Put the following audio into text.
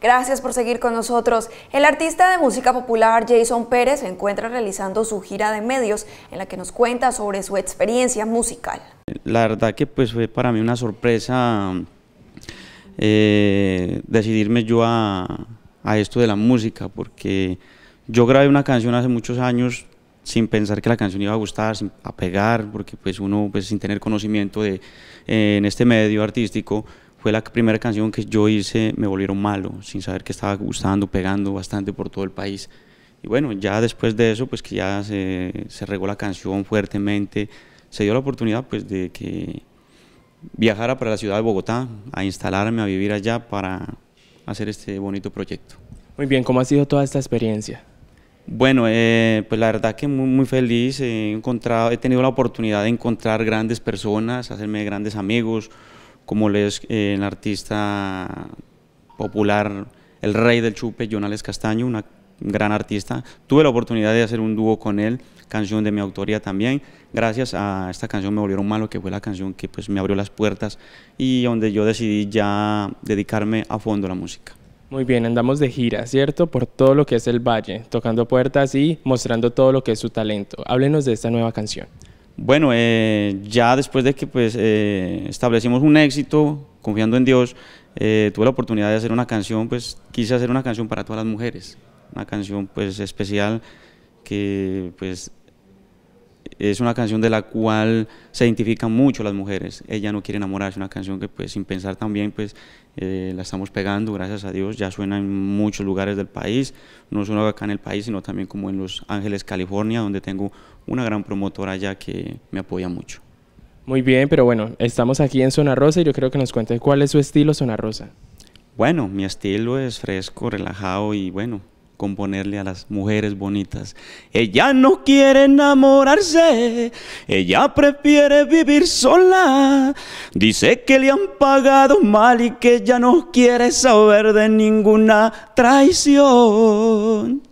Gracias por seguir con nosotros. El artista de música popular Jason Pérez se encuentra realizando su gira de medios en la que nos cuenta sobre su experiencia musical. La verdad que pues fue para mí una sorpresa eh, decidirme yo a, esto de la música porque yo grabé una canción hace muchos años sin pensar que la canción iba a gustar, sin, a pegar, porque pues uno pues, sin tener conocimiento de, eh, en este medio artístico, fue la primera canción que yo hice, me volvieron malo, sin saber que estaba gustando, pegando bastante por todo el país. Y bueno, ya después de eso, pues que ya se, regó la canción fuertemente, se dio la oportunidad pues de que viajara para la ciudad de Bogotá, a instalarme, a vivir allá para hacer este bonito proyecto. Muy bien, ¿cómo ha sido toda esta experiencia? Bueno, eh, pues la verdad que muy, feliz, he, encontrado, he tenido la oportunidad de encontrar grandes personas, hacerme grandes amigos, como eh, el artista popular, el rey del chupe, Jonales Castaño, una gran artista. Tuve la oportunidad de hacer un dúo con él, canción de mi autoría también. Gracias a esta canción Me Volvieron Malo, que fue la canción que pues, me abrió las puertas y donde yo decidí ya dedicarme a fondo a la música. Muy bien, andamos de gira, ¿cierto? Por todo lo que es el valle, tocando puertas y mostrando todo lo que es su talento. Háblenos de esta nueva canción. Bueno, eh, ya después de que pues, eh, establecimos un éxito, confiando en Dios, eh, tuve la oportunidad de hacer una canción, pues quise hacer una canción para todas las mujeres, una canción pues especial que pues es una canción de la cual se identifican mucho las mujeres. Ella no quiere enamorarse, una canción que pues sin pensar también pues eh, la estamos pegando, gracias a Dios, ya suena en muchos lugares del país, no solo acá en el país, sino también como en Los Ángeles, California, donde tengo una gran promotora allá que me apoya mucho. Muy bien, pero bueno, estamos aquí en Zona Rosa y yo creo que nos cuentes cuál es su estilo Zona Rosa. Bueno, mi estilo es fresco, relajado y bueno, componerle a las mujeres bonitas. Ella no quiere enamorarse, ella prefiere vivir sola. Dice que le han pagado mal y que ya no quiere saber de ninguna traición.